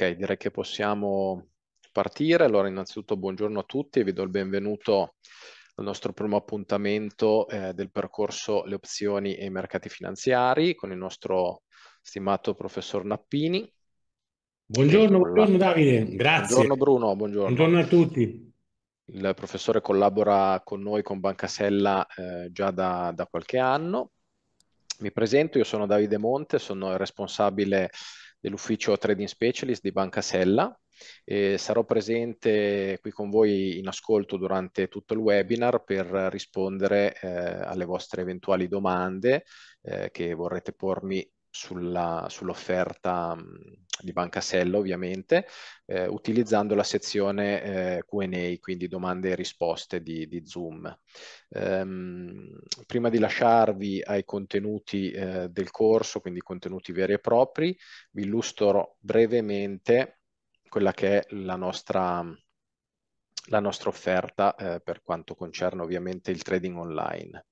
Ok, direi che possiamo partire. Allora, innanzitutto buongiorno a tutti e vi do il benvenuto al nostro primo appuntamento eh, del percorso Le opzioni e i mercati finanziari con il nostro stimato professor Nappini. Buongiorno, buongiorno Davide, grazie. Buongiorno Bruno, buongiorno. Buongiorno a tutti. Il professore collabora con noi, con Bancasella, eh, già da, da qualche anno. Mi presento, io sono Davide Monte, sono il responsabile dell'ufficio Trading Specialist di Banca Sella. E sarò presente qui con voi in ascolto durante tutto il webinar per rispondere eh, alle vostre eventuali domande eh, che vorrete pormi sulla, sull'offerta mm, di Banca Sella ovviamente, eh, utilizzando la sezione eh, QA, quindi domande e risposte di, di Zoom. Ehm, prima di lasciarvi ai contenuti eh, del corso, quindi contenuti veri e propri, vi illustro brevemente quella che è la nostra, la nostra offerta eh, per quanto concerne ovviamente il trading online.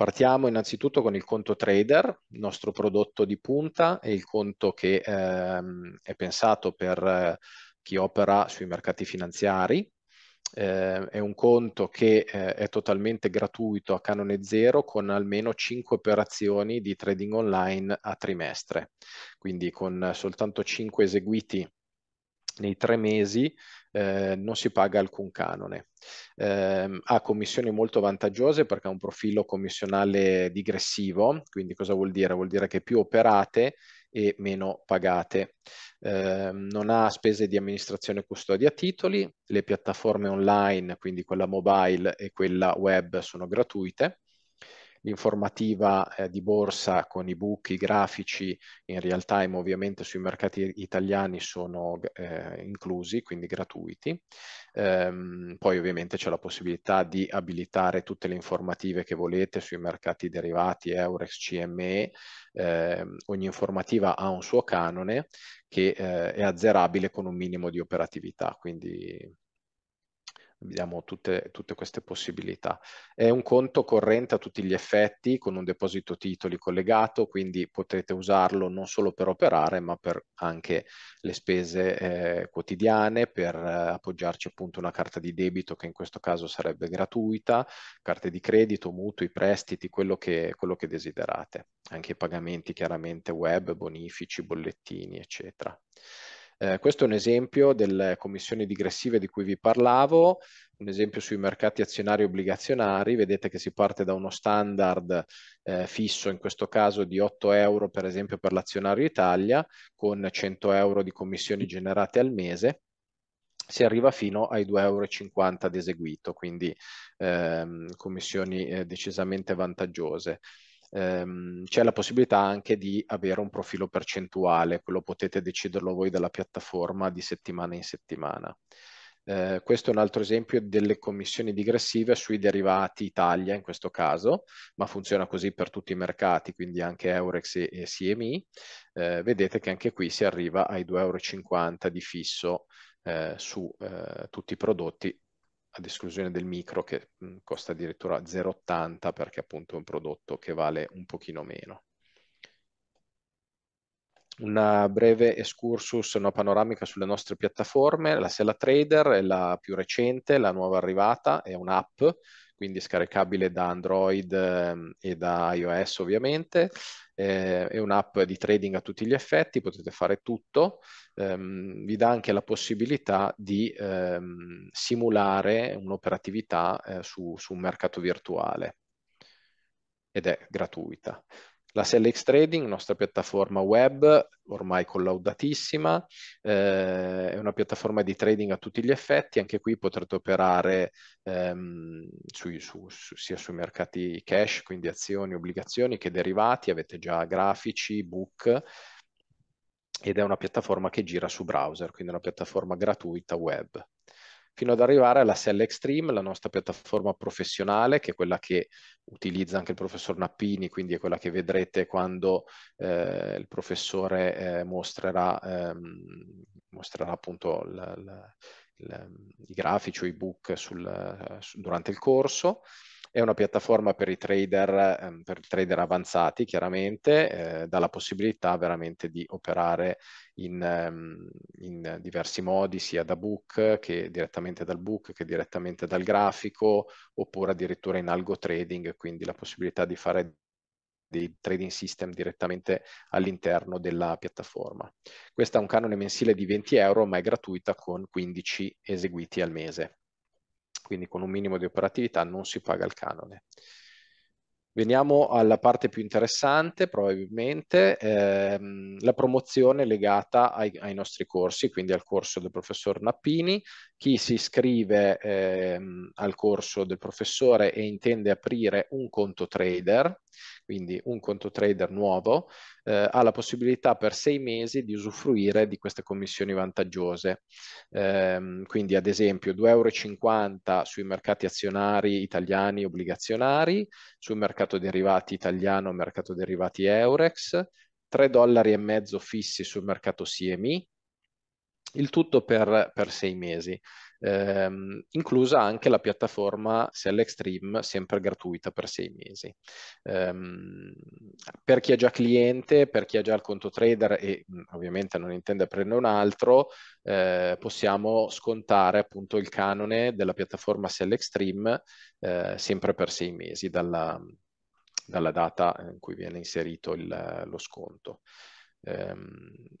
Partiamo innanzitutto con il conto trader, il nostro prodotto di punta e il conto che ehm, è pensato per eh, chi opera sui mercati finanziari. Eh, è un conto che eh, è totalmente gratuito a canone zero con almeno 5 operazioni di trading online a trimestre, quindi con soltanto 5 eseguiti nei tre mesi eh, non si paga alcun canone. Eh, ha commissioni molto vantaggiose perché ha un profilo commissionale digressivo, quindi cosa vuol dire? Vuol dire che più operate e meno pagate. Eh, non ha spese di amministrazione e custodia titoli, le piattaforme online, quindi quella mobile e quella web sono gratuite l'informativa eh, di borsa con i buchi grafici in real time ovviamente sui mercati italiani sono eh, inclusi, quindi gratuiti. Ehm, poi ovviamente c'è la possibilità di abilitare tutte le informative che volete sui mercati derivati, Eurex, CME. Ehm, ogni informativa ha un suo canone che eh, è azzerabile con un minimo di operatività, quindi abbiamo tutte, tutte, queste possibilità. È un conto corrente a tutti gli effetti con un deposito titoli collegato, quindi potete usarlo non solo per operare, ma per anche le spese eh, quotidiane, per eh, appoggiarci appunto una carta di debito che in questo caso sarebbe gratuita, carte di credito, mutui, prestiti, quello che, quello che desiderate, anche i pagamenti chiaramente web, bonifici, bollettini, eccetera. Eh, questo è un esempio delle commissioni digressive di cui vi parlavo, un esempio sui mercati azionari obbligazionari, vedete che si parte da uno standard eh, fisso, in questo caso di 8 euro per esempio per l'azionario Italia, con 100 euro di commissioni generate al mese, si arriva fino ai 2,50 euro di eseguito, quindi ehm, commissioni eh, decisamente vantaggiose ehm, c'è la possibilità anche di avere un profilo percentuale, quello potete deciderlo voi dalla piattaforma di settimana in settimana. Eh, questo è un altro esempio delle commissioni digressive sui derivati Italia in questo caso, ma funziona così per tutti i mercati, quindi anche Eurex e, e CMI. Eh, vedete che anche qui si arriva ai 2,50 euro di fisso eh, su eh, tutti i prodotti ad esclusione del micro che costa addirittura 0,80 perché appunto è un prodotto che vale un pochino meno. Un breve excursus, una panoramica sulle nostre piattaforme, la Sella Trader è la più recente, la nuova arrivata, è un'app quindi scaricabile da Android ehm, e da iOS ovviamente. Eh, è un'app di trading a tutti gli effetti, potete fare tutto. Ehm, vi dà anche la possibilità di ehm, simulare un'operatività eh, su, su un mercato virtuale ed è gratuita. La SLX Trading, nostra piattaforma web ormai collaudatissima, eh, è una piattaforma di trading a tutti gli effetti, anche qui potrete operare ehm, su, su, su, sia sui mercati cash, quindi azioni, obbligazioni, che derivati, avete già grafici, book, ed è una piattaforma che gira su browser, quindi una piattaforma gratuita web fino ad arrivare alla Sell Extreme, la nostra piattaforma professionale, che è quella che utilizza anche il professor Nappini, quindi è quella che vedrete quando eh, il professore eh, mostrerà, ehm, mostrerà, appunto la, la, la, i grafici o i book sul, eh, su, durante il corso. È una piattaforma per i trader, ehm, per trader avanzati, chiaramente, eh, dà la possibilità veramente di operare in, ehm, in, diversi modi, sia da book che direttamente dal book, che direttamente dal grafico, oppure addirittura in algo trading, quindi la possibilità di fare dei trading system direttamente all'interno della piattaforma. Questo è un canone mensile di 20 euro, ma è gratuita con 15 eseguiti al mese quindi con un minimo di operatività non si paga il canone. Veniamo alla parte più interessante, probabilmente, ehm, la promozione legata ai, ai, nostri corsi, quindi al corso del professor Nappini. Chi si iscrive ehm, al corso del professore e intende aprire un conto trader, quindi un conto trader nuovo, eh, ha la possibilità per sei mesi di usufruire di queste commissioni vantaggiose. Eh, quindi ad esempio 2,50 euro sui mercati azionari italiani obbligazionari, sul mercato derivati italiano, mercato derivati Eurex, 3,5 dollari fissi sul mercato CMI, il tutto per, per sei mesi ehm, inclusa anche la piattaforma Sell Extreme, sempre gratuita per sei mesi. Ehm, per chi è già cliente, per chi ha già il conto trader e mm, ovviamente non intende prendere un altro, eh, possiamo scontare appunto il canone della piattaforma Sell Extreme eh, sempre per sei mesi dalla, dalla data in cui viene inserito il, lo sconto. Eh,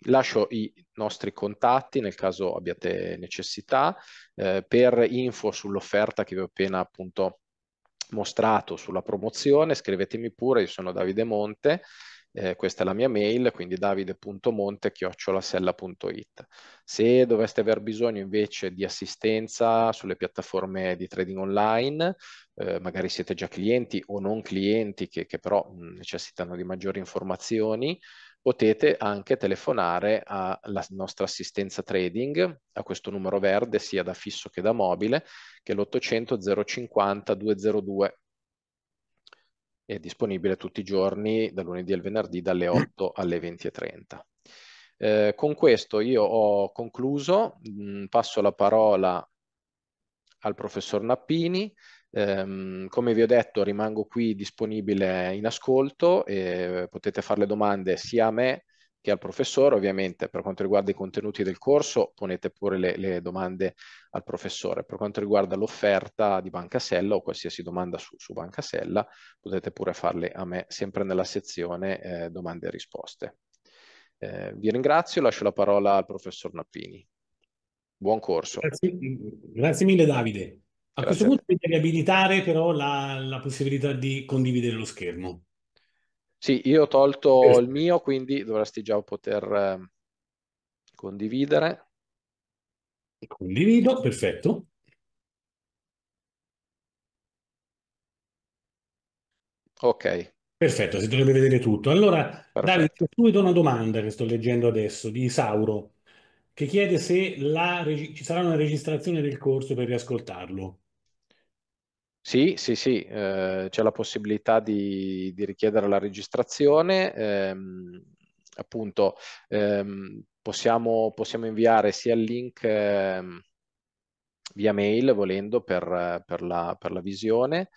lascio i nostri contatti nel caso abbiate necessità eh, per info sull'offerta che vi ho appena appunto mostrato sulla promozione scrivetemi pure io sono Davide Monte eh, questa è la mia mail quindi davide.monte.it se doveste aver bisogno invece di assistenza sulle piattaforme di trading online eh, magari siete già clienti o non clienti che, che però necessitano di maggiori informazioni potete anche telefonare alla nostra assistenza trading a questo numero verde sia da fisso che da mobile che è l'800 050 202 è disponibile tutti i giorni da lunedì al venerdì dalle 8 mm. alle 20.30 eh, con questo io ho concluso mh, mm, passo la parola al professor Nappini Ehm, come vi ho detto, rimango qui disponibile in ascolto e potete fare le domande sia a me che al professore. Ovviamente per quanto riguarda i contenuti del corso ponete pure le, le domande al professore. Per quanto riguarda l'offerta di Banca Sella o qualsiasi domanda su, su Banca Sella potete pure farle a me sempre nella sezione eh, domande e risposte. Eh, vi ringrazio, lascio la parola al professor Nappini. Buon corso. Grazie, grazie mille Davide. A questo punto mi devi abilitare però la, la, possibilità di condividere lo schermo. Sì, io ho tolto Perfetto. il mio, quindi dovresti già poter ehm, condividere. Condivido, perfetto. Ok. Perfetto, si dovrebbe vedere tutto. Allora, perfetto. Davide, subito una domanda che sto leggendo adesso di Sauro che chiede se reg- ci sarà una registrazione del corso per riascoltarlo. Sì, sì, sì, eh, c'è la possibilità di, di richiedere la registrazione. Ehm, appunto, ehm, possiamo, possiamo, inviare sia il link ehm, via mail, volendo, per, per, la, per la, visione.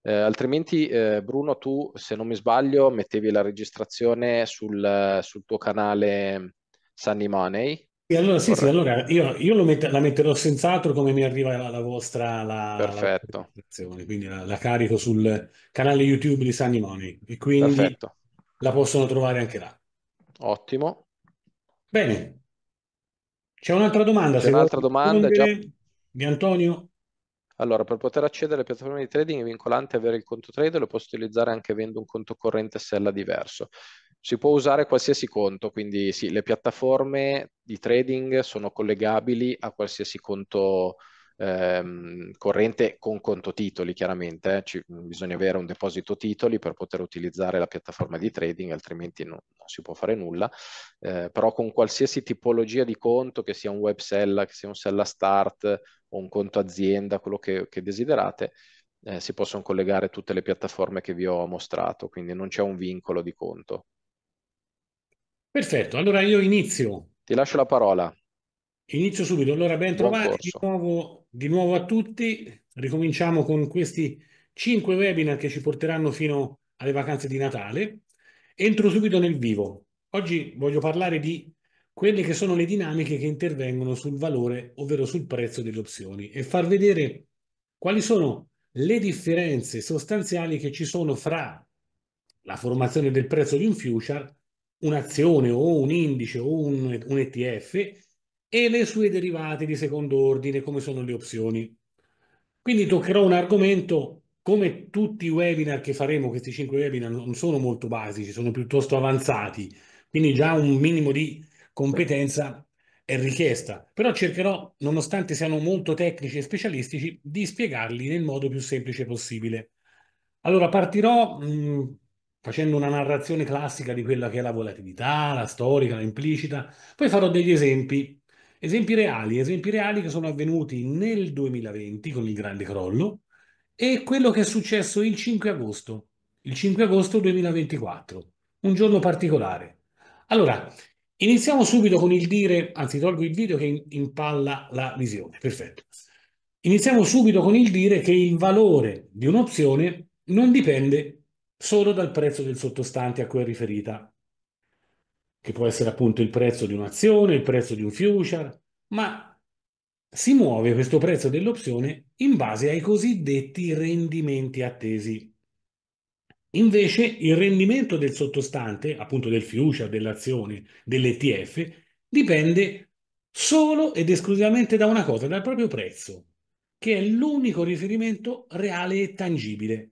Eh, altrimenti, eh, Bruno, tu, se non mi sbaglio, mettevi la registrazione sul, sul tuo canale Sunny Money. E allora sì, sì, allora io, io lo met- la metterò senz'altro come mi arriva la, la vostra la, Perfetto. La quindi la, la, carico sul canale YouTube di Sunny Money e quindi Perfetto. la possono trovare anche là. Ottimo. Bene. C'è un'altra domanda. C'è un'altra domanda già... di Antonio. Allora, per poter accedere alle piattaforme di trading è vincolante avere il conto trader, lo posso utilizzare anche avendo un conto corrente sella diverso. Si può usare qualsiasi conto, quindi sì, le piattaforme di trading sono collegabili a qualsiasi conto ehm, corrente con conto titoli, chiaramente. Eh. Ci, bisogna avere un deposito titoli per poter utilizzare la piattaforma di trading, altrimenti no, non si può fare nulla. Eh, però con qualsiasi tipologia di conto, che sia un web seller, che sia un seller start o un conto azienda, quello che, che desiderate, eh, si possono collegare tutte le piattaforme che vi ho mostrato, quindi non c'è un vincolo di conto. Perfetto, allora io inizio. Ti lascio la parola. Inizio subito. Allora, ben trovati di nuovo, di nuovo a tutti. Ricominciamo con questi cinque webinar che ci porteranno fino alle vacanze di Natale. Entro subito nel vivo. Oggi voglio parlare di quelle che sono le dinamiche che intervengono sul valore, ovvero sul prezzo delle opzioni, e far vedere quali sono le differenze sostanziali che ci sono fra la formazione del prezzo di un future un'azione o un indice o un, un ETF e le sue derivate di secondo ordine, come sono le opzioni. Quindi toccherò un argomento, come tutti i webinar che faremo, questi cinque webinar non sono molto basici, sono piuttosto avanzati, quindi già un minimo di competenza è richiesta, però cercherò, nonostante siano molto tecnici e specialistici, di spiegarli nel modo più semplice possibile. Allora partirò mh, mm, facendo una narrazione classica di quella che è la volatilità, la storica, la implicita. Poi farò degli esempi, esempi reali, esempi reali che sono avvenuti nel 2020 con il grande crollo e quello che è successo il 5 agosto, il 5 agosto 2024, un giorno particolare. Allora, iniziamo subito con il dire, anzi tolgo il video che impalla la visione, perfetto. Iniziamo subito con il dire che il valore di un'opzione non dipende solo dal prezzo del sottostante a cui è riferita, che può essere appunto il prezzo di un'azione, il prezzo di un future, ma si muove questo prezzo dell'opzione in base ai cosiddetti rendimenti attesi. Invece il rendimento del sottostante, appunto del future, dell'azione, dell'ETF, dipende solo ed esclusivamente da una cosa, dal proprio prezzo, che è l'unico riferimento reale e tangibile.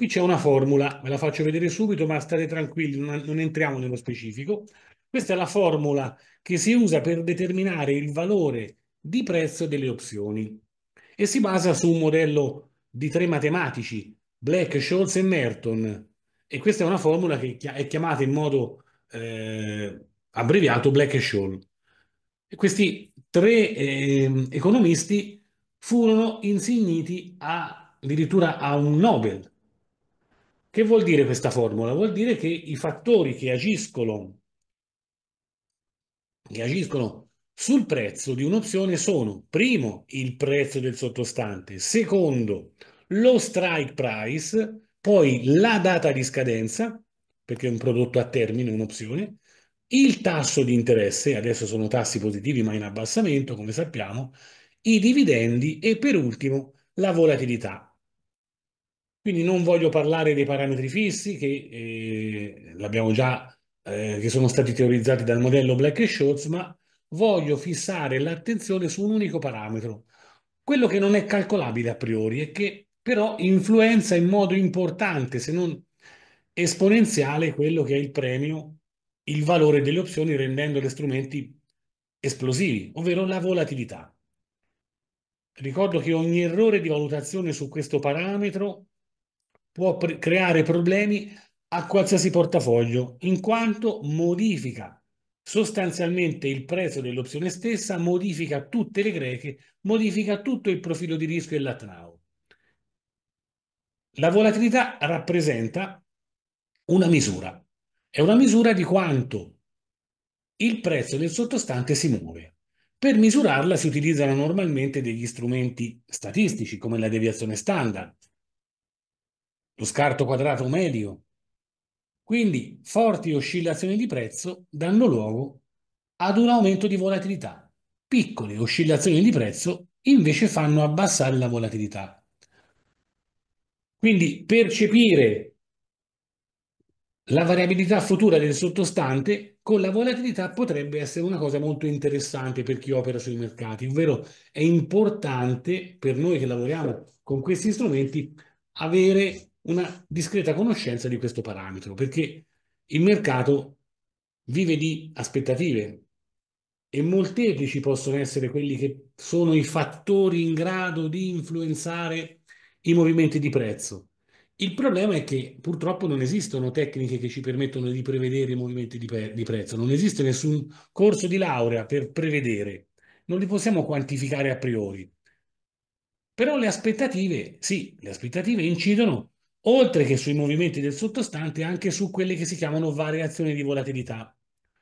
Qui c'è una formula, ve la faccio vedere subito, ma state tranquilli, non, non entriamo nello specifico. Questa è la formula che si usa per determinare il valore di prezzo delle opzioni e si basa su un modello di tre matematici, Black, Scholz e Merton. E questa è una formula che è chiamata in modo eh, abbreviato Black e Scholl. E questi tre eh, economisti furono insigniti a, addirittura a un Nobel che vuol dire questa formula? Vuol dire che i fattori che agiscono, che agiscono sul prezzo di un'opzione sono, primo, il prezzo del sottostante, secondo, lo strike price, poi la data di scadenza, perché è un prodotto a termine, un'opzione, il tasso di interesse, adesso sono tassi positivi ma in abbassamento, come sappiamo, i dividendi e per ultimo la volatilità. Quindi non voglio parlare dei parametri fissi che eh, l'abbiamo già eh, che sono stati teorizzati dal modello Black e Schultz, ma voglio fissare l'attenzione su un unico parametro, quello che non è calcolabile a priori e che però influenza in modo importante, se non esponenziale, quello che è il premio, il valore delle opzioni rendendole strumenti esplosivi, ovvero la volatilità. Ricordo che ogni errore di valutazione su questo parametro può pre- creare problemi a qualsiasi portafoglio, in quanto modifica sostanzialmente il prezzo dell'opzione stessa, modifica tutte le greche, modifica tutto il profilo di rischio e l'atnao. La volatilità rappresenta una misura, è una misura di quanto il prezzo del sottostante si muove. Per misurarla si utilizzano normalmente degli strumenti statistici come la deviazione standard, lo scarto quadrato medio. Quindi forti oscillazioni di prezzo danno luogo ad un aumento di volatilità. Piccole oscillazioni di prezzo invece fanno abbassare la volatilità. Quindi percepire la variabilità futura del sottostante con la volatilità potrebbe essere una cosa molto interessante per chi opera sui mercati, ovvero è importante per noi che lavoriamo con questi strumenti avere una discreta conoscenza di questo parametro, perché il mercato vive di aspettative e molteplici possono essere quelli che sono i fattori in grado di influenzare i movimenti di prezzo. Il problema è che purtroppo non esistono tecniche che ci permettono di prevedere i movimenti di, pre di prezzo, non esiste nessun corso di laurea per prevedere, non li possiamo quantificare a priori. Però le aspettative, sì, le aspettative incidono oltre che sui movimenti del sottostante, anche su quelle che si chiamano variazioni di volatilità,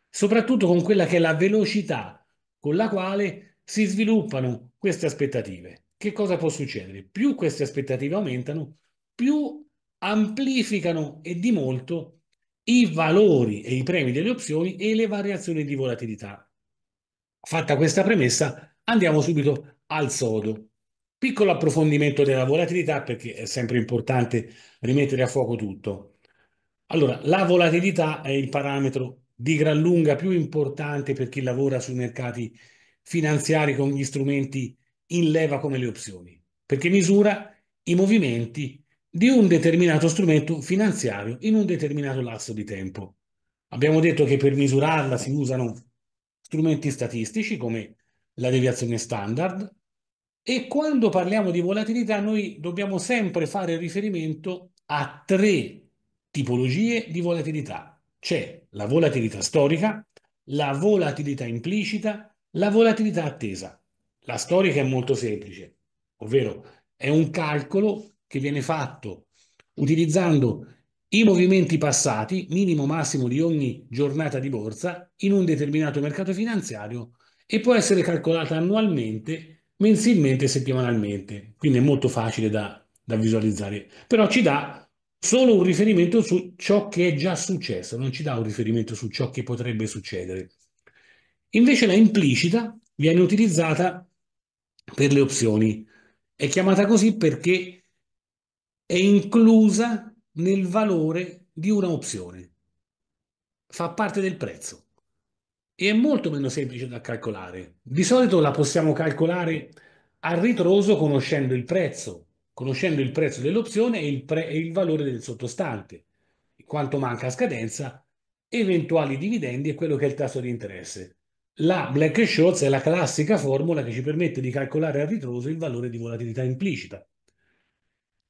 soprattutto con quella che è la velocità con la quale si sviluppano queste aspettative. Che cosa può succedere? Più queste aspettative aumentano, più amplificano e di molto i valori e i premi delle opzioni e le variazioni di volatilità. Fatta questa premessa, andiamo subito al sodo. Piccolo approfondimento della volatilità perché è sempre importante rimettere a fuoco tutto. Allora, la volatilità è il parametro di gran lunga più importante per chi lavora sui mercati finanziari con gli strumenti in leva come le opzioni, perché misura i movimenti di un determinato strumento finanziario in un determinato lasso di tempo. Abbiamo detto che per misurarla si usano strumenti statistici come la deviazione standard, e quando parliamo di volatilità, noi dobbiamo sempre fare riferimento a tre tipologie di volatilità. C'è la volatilità storica, la volatilità implicita, la volatilità attesa. La storica è molto semplice, ovvero è un calcolo che viene fatto utilizzando i movimenti passati, minimo massimo di ogni giornata di borsa, in un determinato mercato finanziario e può essere calcolata annualmente mensilmente e settimanalmente, quindi è molto facile da, da visualizzare, però ci dà solo un riferimento su ciò che è già successo, non ci dà un riferimento su ciò che potrebbe succedere. Invece la implicita viene utilizzata per le opzioni, è chiamata così perché è inclusa nel valore di una opzione, fa parte del prezzo è molto meno semplice da calcolare. Di solito la possiamo calcolare a ritroso conoscendo il prezzo, conoscendo il prezzo dell'opzione e il, pre- e il valore del sottostante, quanto manca a scadenza, eventuali dividendi e quello che è il tasso di interesse. La Black Scholes è la classica formula che ci permette di calcolare a ritroso il valore di volatilità implicita.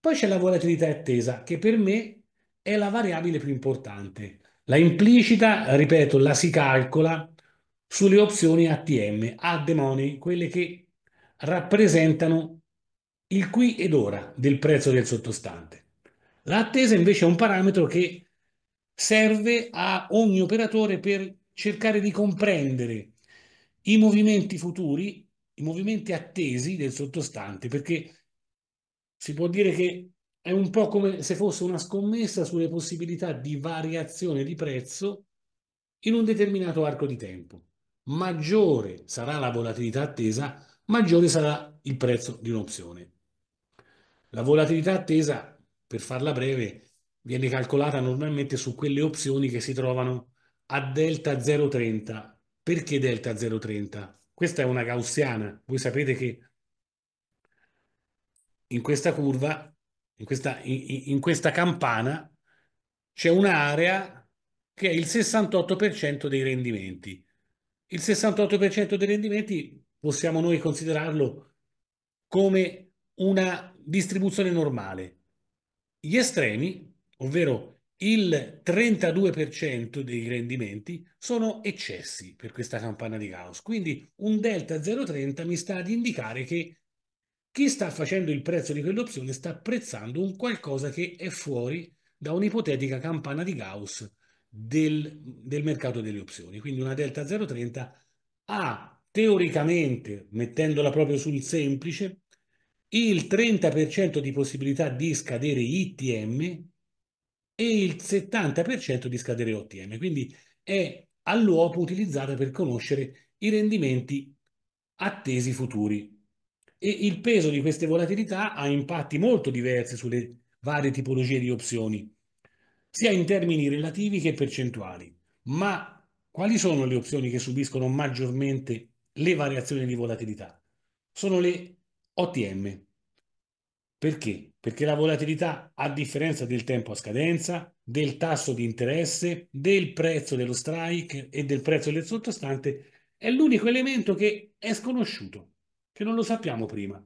Poi c'è la volatilità attesa, che per me è la variabile più importante. La implicita, ripeto, la si calcola sulle opzioni ATM, at money, quelle che rappresentano il qui ed ora del prezzo del sottostante. L'attesa invece è un parametro che serve a ogni operatore per cercare di comprendere i movimenti futuri, i movimenti attesi del sottostante, perché si può dire che è un po' come se fosse una scommessa sulle possibilità di variazione di prezzo in un determinato arco di tempo maggiore sarà la volatilità attesa, maggiore sarà il prezzo di un'opzione. La volatilità attesa, per farla breve, viene calcolata normalmente su quelle opzioni che si trovano a delta 0,30. Perché delta 0,30? Questa è una gaussiana. Voi sapete che in questa curva, in questa, in, in questa campana, c'è un'area che è il 68% dei rendimenti. Il 68% dei rendimenti possiamo noi considerarlo come una distribuzione normale. Gli estremi, ovvero il 32% dei rendimenti, sono eccessi per questa campana di Gauss. Quindi un delta 0,30 mi sta ad indicare che chi sta facendo il prezzo di quell'opzione sta apprezzando un qualcosa che è fuori da un'ipotetica campana di Gauss del, del mercato delle opzioni. Quindi una delta 0,30 ha teoricamente, mettendola proprio sul semplice, il 30% di possibilità di scadere ITM e il 70% di scadere OTM. Quindi è all'uopo utilizzata per conoscere i rendimenti attesi futuri. E il peso di queste volatilità ha impatti molto diversi sulle varie tipologie di opzioni sia in termini relativi che percentuali. Ma quali sono le opzioni che subiscono maggiormente le variazioni di volatilità? Sono le OTM. Perché? Perché la volatilità, a differenza del tempo a scadenza, del tasso di interesse, del prezzo dello strike e del prezzo del sottostante, è l'unico elemento che è sconosciuto, che non lo sappiamo prima,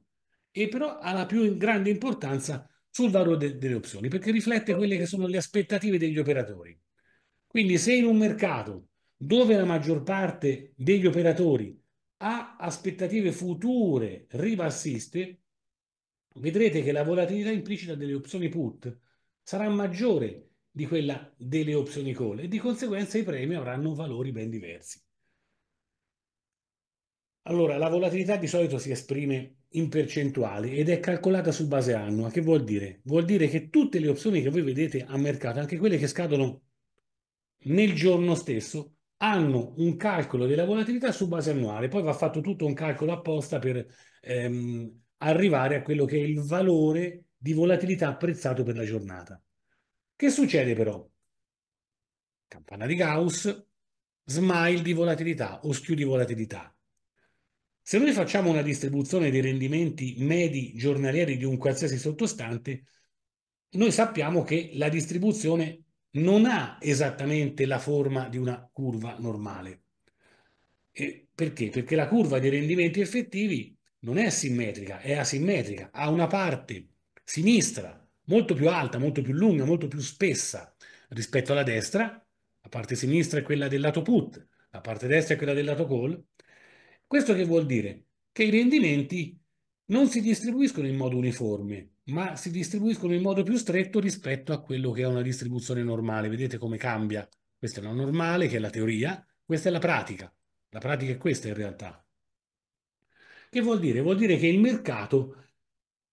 e però ha la più grande importanza sul valore de- delle opzioni, perché riflette quelle che sono le aspettative degli operatori. Quindi se in un mercato dove la maggior parte degli operatori ha aspettative future ribassiste, vedrete che la volatilità implicita delle opzioni put sarà maggiore di quella delle opzioni call e di conseguenza i premi avranno valori ben diversi. Allora, la volatilità di solito si esprime in percentuali ed è calcolata su base annua. Che vuol dire? Vuol dire che tutte le opzioni che voi vedete a mercato, anche quelle che scadono nel giorno stesso, hanno un calcolo della volatilità su base annuale. Poi va fatto tutto un calcolo apposta per ehm, arrivare a quello che è il valore di volatilità apprezzato per la giornata. Che succede però? Campana di Gauss, smile di volatilità o skew di volatilità se noi facciamo una distribuzione dei rendimenti medi giornalieri di un qualsiasi sottostante, noi sappiamo che la distribuzione non ha esattamente la forma di una curva normale. E perché? Perché la curva dei rendimenti effettivi non è simmetrica, è asimmetrica, ha una parte sinistra molto più alta, molto più lunga, molto più spessa rispetto alla destra, la parte sinistra è quella del lato put, la parte destra è quella del lato call, questo che vuol dire? Che i rendimenti non si distribuiscono in modo uniforme, ma si distribuiscono in modo più stretto rispetto a quello che è una distribuzione normale. Vedete come cambia? Questa è la normale, che è la teoria, questa è la pratica. La pratica è questa in realtà. Che vuol dire? Vuol dire che il mercato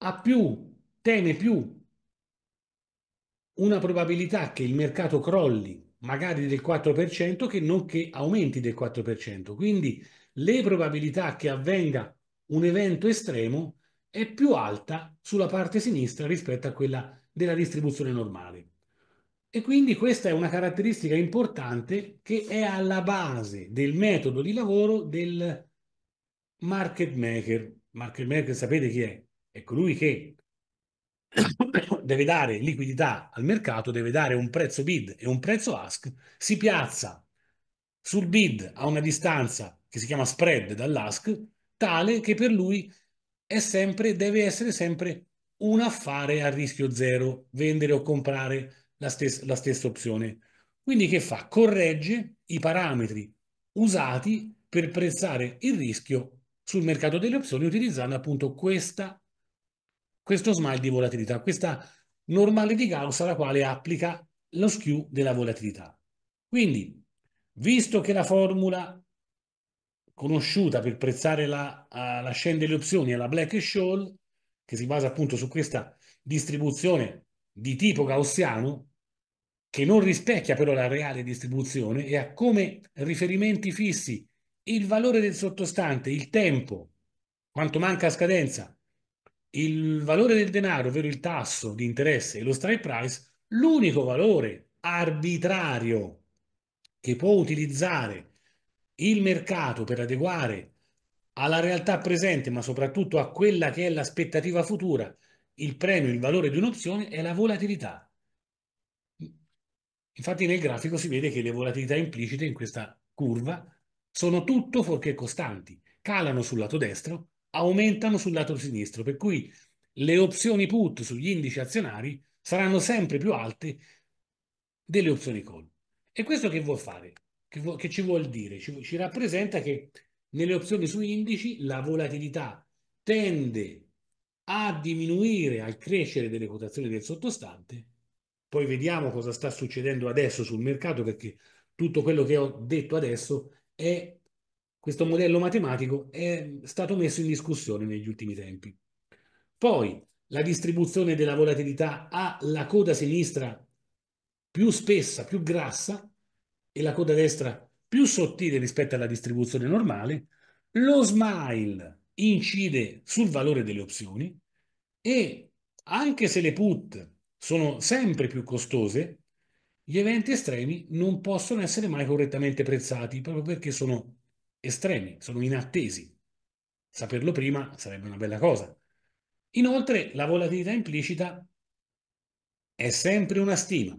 ha più, teme più una probabilità che il mercato crolli magari del 4% che non che aumenti del 4%. Quindi le probabilità che avvenga un evento estremo è più alta sulla parte sinistra rispetto a quella della distribuzione normale. E quindi questa è una caratteristica importante che è alla base del metodo di lavoro del market maker. Market maker sapete chi è? È colui che deve dare liquidità al mercato, deve dare un prezzo bid e un prezzo ask, si piazza sul bid a una distanza che si chiama spread dall'ask, tale che per lui è sempre, deve essere sempre un affare a rischio zero, vendere o comprare la, stes- la stessa opzione. Quindi che fa? Corregge i parametri usati per prezzare il rischio sul mercato delle opzioni utilizzando appunto questa, questo smile di volatilità, questa normale di Gauss alla quale applica lo skew della volatilità. Quindi, visto che la formula conosciuta per prezzare la, la scena delle opzioni è la Black Shoal, che si basa appunto su questa distribuzione di tipo gaussiano, che non rispecchia però la reale distribuzione e ha come riferimenti fissi il valore del sottostante, il tempo, quanto manca a scadenza, il valore del denaro, ovvero il tasso di interesse e lo strike price, l'unico valore arbitrario che può utilizzare il mercato per adeguare alla realtà presente, ma soprattutto a quella che è l'aspettativa futura, il premio, il valore di un'opzione è la volatilità. Infatti nel grafico si vede che le volatilità implicite in questa curva sono tutto fuorché costanti, calano sul lato destro, aumentano sul lato sinistro, per cui le opzioni put sugli indici azionari saranno sempre più alte delle opzioni call. E questo che vuol fare? Che, che ci vuol dire? Ci, ci rappresenta che nelle opzioni su indici la volatilità tende a diminuire al crescere delle quotazioni del sottostante. Poi vediamo cosa sta succedendo adesso sul mercato perché tutto quello che ho detto adesso è questo modello matematico è stato messo in discussione negli ultimi tempi. Poi la distribuzione della volatilità ha la coda sinistra più spessa, più grassa, e la coda destra più sottile rispetto alla distribuzione normale, lo smile incide sul valore delle opzioni e anche se le put sono sempre più costose, gli eventi estremi non possono essere mai correttamente prezzati proprio perché sono estremi, sono inattesi. Saperlo prima sarebbe una bella cosa. Inoltre la volatilità implicita è sempre una stima,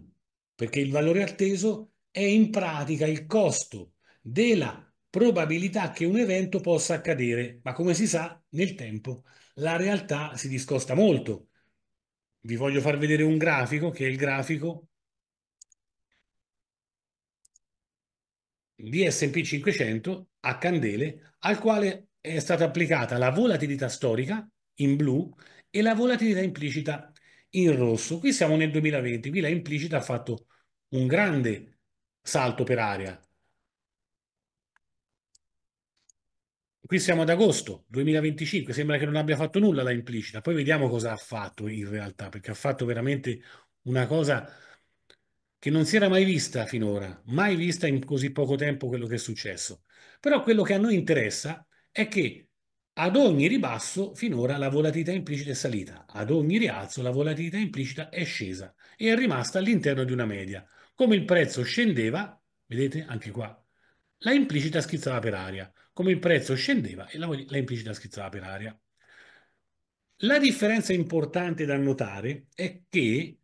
perché il valore atteso è è in pratica il costo della probabilità che un evento possa accadere, ma come si sa nel tempo la realtà si discosta molto. Vi voglio far vedere un grafico che è il grafico di S&P 500 a candele al quale è stata applicata la volatilità storica in blu e la volatilità implicita in rosso. Qui siamo nel 2020, qui la implicita ha fatto un grande salto per aria. Qui siamo ad agosto 2025, sembra che non abbia fatto nulla la implicita, poi vediamo cosa ha fatto in realtà, perché ha fatto veramente una cosa che non si era mai vista finora, mai vista in così poco tempo quello che è successo. Però quello che a noi interessa è che ad ogni ribasso finora la volatilità implicita è salita, ad ogni rialzo la volatilità implicita è scesa e è rimasta all'interno di una media. Come il prezzo scendeva, vedete anche qua, la implicita schizzava per aria. Come il prezzo scendeva e la, la implicita schizzava per aria. La differenza importante da notare è che,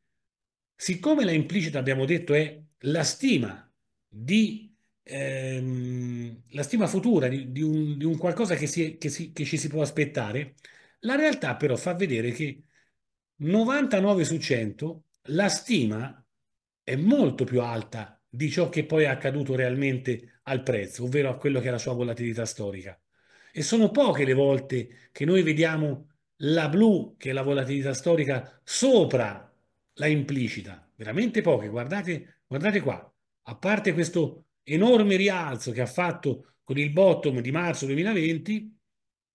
siccome la implicita, abbiamo detto, è la stima di ehm, la stima futura di, di, un, di un, qualcosa che, si, che, si, che ci si può aspettare, la realtà però fa vedere che 99 su 100 la stima è molto più alta di ciò che poi è accaduto realmente al prezzo, ovvero a quello che è la sua volatilità storica. E sono poche le volte che noi vediamo la blu, che è la volatilità storica, sopra la implicita. Veramente poche. Guardate, guardate qua. A parte questo enorme rialzo che ha fatto con il bottom di marzo 2020,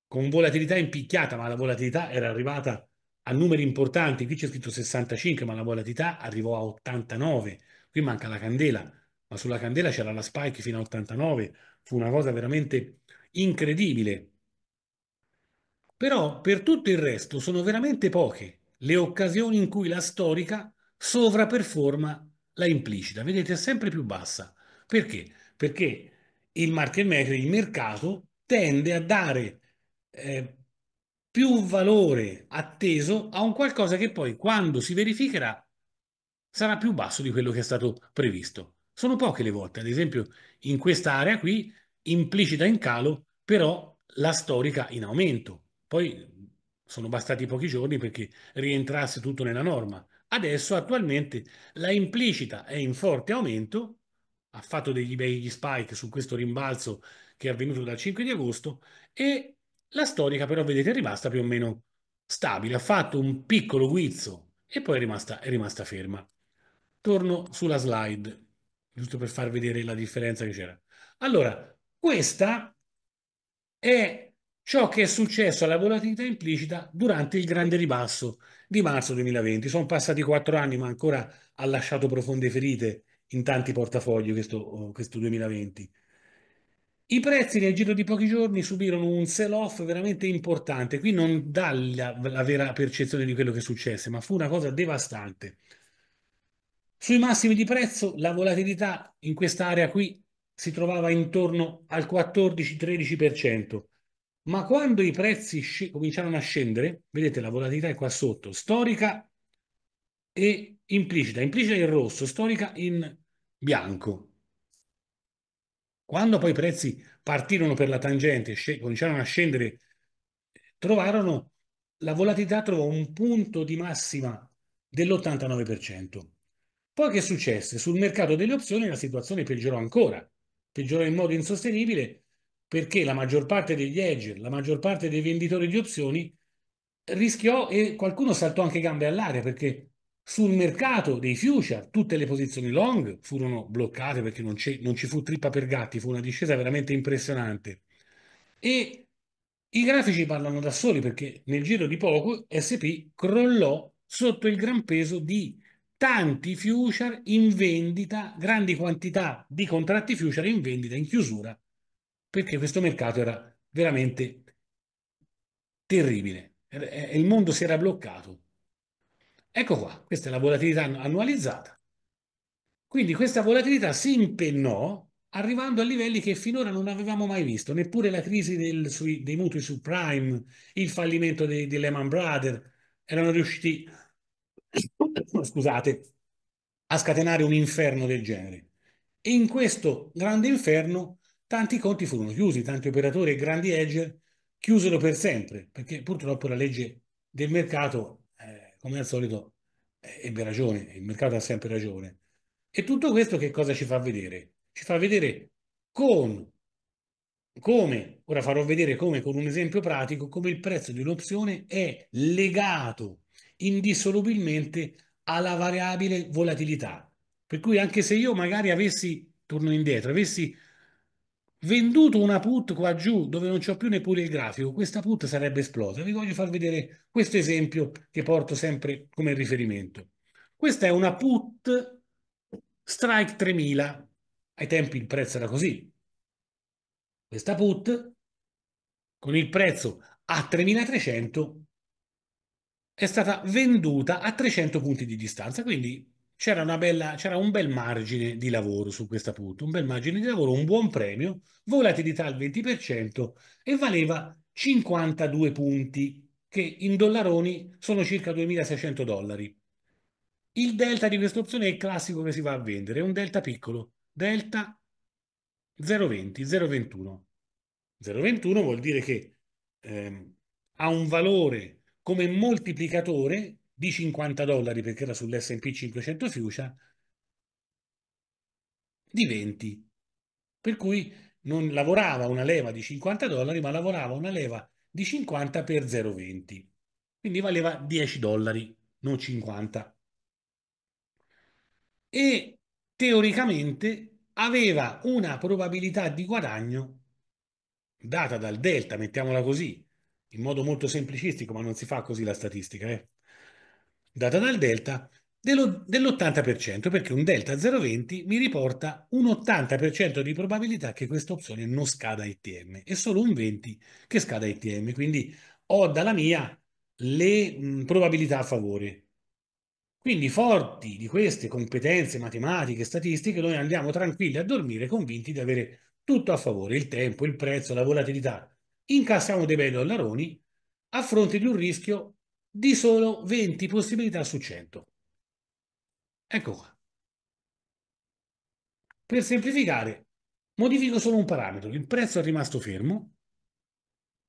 con volatilità impicchiata, ma la volatilità era arrivata a a numeri importanti, qui c'è scritto 65, ma la volatilità arrivò a 89, qui manca la candela, ma sulla candela c'era la spike fino a 89, fu una cosa veramente incredibile. Però per tutto il resto sono veramente poche le occasioni in cui la storica sovraperforma la implicita, vedete è sempre più bassa. Perché? Perché il market maker, il mercato, tende a dare eh, più valore atteso a un qualcosa che poi, quando si verificherà, sarà più basso di quello che è stato previsto. Sono poche le volte, ad esempio, in quest'area qui, implicita in calo, però la storica in aumento. Poi sono bastati pochi giorni perché rientrasse tutto nella norma. Adesso, attualmente, la implicita è in forte aumento, ha fatto degli bei spike su questo rimbalzo che è avvenuto dal 5 di agosto, e la storica però, vedete, è rimasta più o meno stabile, ha fatto un piccolo guizzo e poi è rimasta, è rimasta ferma. Torno sulla slide, giusto per far vedere la differenza che c'era. Allora, questa è ciò che è successo alla volatilità implicita durante il grande ribasso di marzo 2020. Sono passati quattro anni, ma ancora ha lasciato profonde ferite in tanti portafogli questo, questo 2020. I prezzi nel giro di pochi giorni subirono un sell-off veramente importante. Qui non dà la, la vera percezione di quello che successe, ma fu una cosa devastante. Sui massimi di prezzo la volatilità in quest'area qui si trovava intorno al 14-13%, ma quando i prezzi cominciarono a scendere, vedete la volatilità è qua sotto, storica e implicita, implicita in rosso, storica in bianco. Quando poi i prezzi partirono per la tangente, cominciarono a scendere, trovarono la volatilità trovò un punto di massima dell'89%. Poi che successe? Sul mercato delle opzioni la situazione peggiorò ancora, peggiorò in modo insostenibile perché la maggior parte degli hedger, la maggior parte dei venditori di opzioni rischiò e qualcuno saltò anche gambe all'aria perché sul mercato dei future tutte le posizioni long furono bloccate perché non, c'è, non ci fu trippa per gatti, fu una discesa veramente impressionante. E i grafici parlano da soli perché nel giro di poco SP crollò sotto il gran peso di tanti future in vendita, grandi quantità di contratti future in vendita, in chiusura, perché questo mercato era veramente terribile. Il mondo si era bloccato. Ecco qua, questa è la volatilità annualizzata. Quindi questa volatilità si impennò arrivando a livelli che finora non avevamo mai visto, neppure la crisi del, sui, dei mutui subprime, il fallimento di Lehman Brothers, erano riusciti, scusate, a scatenare un inferno del genere. E in questo grande inferno tanti conti furono chiusi, tanti operatori e grandi hedger chiusero per sempre, perché purtroppo la legge del mercato come al solito ebbe ragione, il mercato ha sempre ragione. E tutto questo che cosa ci fa vedere? Ci fa vedere con, come, ora farò vedere come con un esempio pratico, come il prezzo di un'opzione è legato indissolubilmente alla variabile volatilità. Per cui anche se io magari avessi, torno indietro, avessi venduto una put qua giù dove non c'ho più neppure il grafico, questa put sarebbe esplosa. Vi voglio far vedere questo esempio che porto sempre come riferimento. Questa è una put strike 3000. Ai tempi il prezzo era così. Questa put con il prezzo a 3300 è stata venduta a 300 punti di distanza, quindi c'era, bella, c'era, un bel margine di lavoro su questa punta, un bel margine di lavoro, un buon premio, volatilità al 20% e valeva 52 punti, che in dollaroni sono circa 2.600 dollari. Il delta di questa opzione è il classico che si va a vendere, è un delta piccolo, delta 0,20, 0,21. 0,21 vuol dire che ehm, ha un valore come moltiplicatore di 50 dollari perché era sull'S&P 500 Future di 20. Per cui non lavorava una leva di 50 dollari, ma lavorava una leva di 50 per 0,20. Quindi valeva 10 dollari, non 50. E teoricamente aveva una probabilità di guadagno data dal delta, mettiamola così, in modo molto semplicistico, ma non si fa così la statistica, eh? data dal delta, dell'80%, perché un delta 0,20 mi riporta un 80% di probabilità che questa opzione non scada ITM e solo un 20% che scada ITM. Quindi ho dalla mia le mh, probabilità a favore. Quindi forti di queste competenze matematiche, statistiche, noi andiamo tranquilli a dormire convinti di avere tutto a favore, il tempo, il prezzo, la volatilità. Incassiamo dei bei dollaroni a fronte di un rischio di solo 20 possibilità su 100. Ecco qua. Per semplificare, modifico solo un parametro, il prezzo è rimasto fermo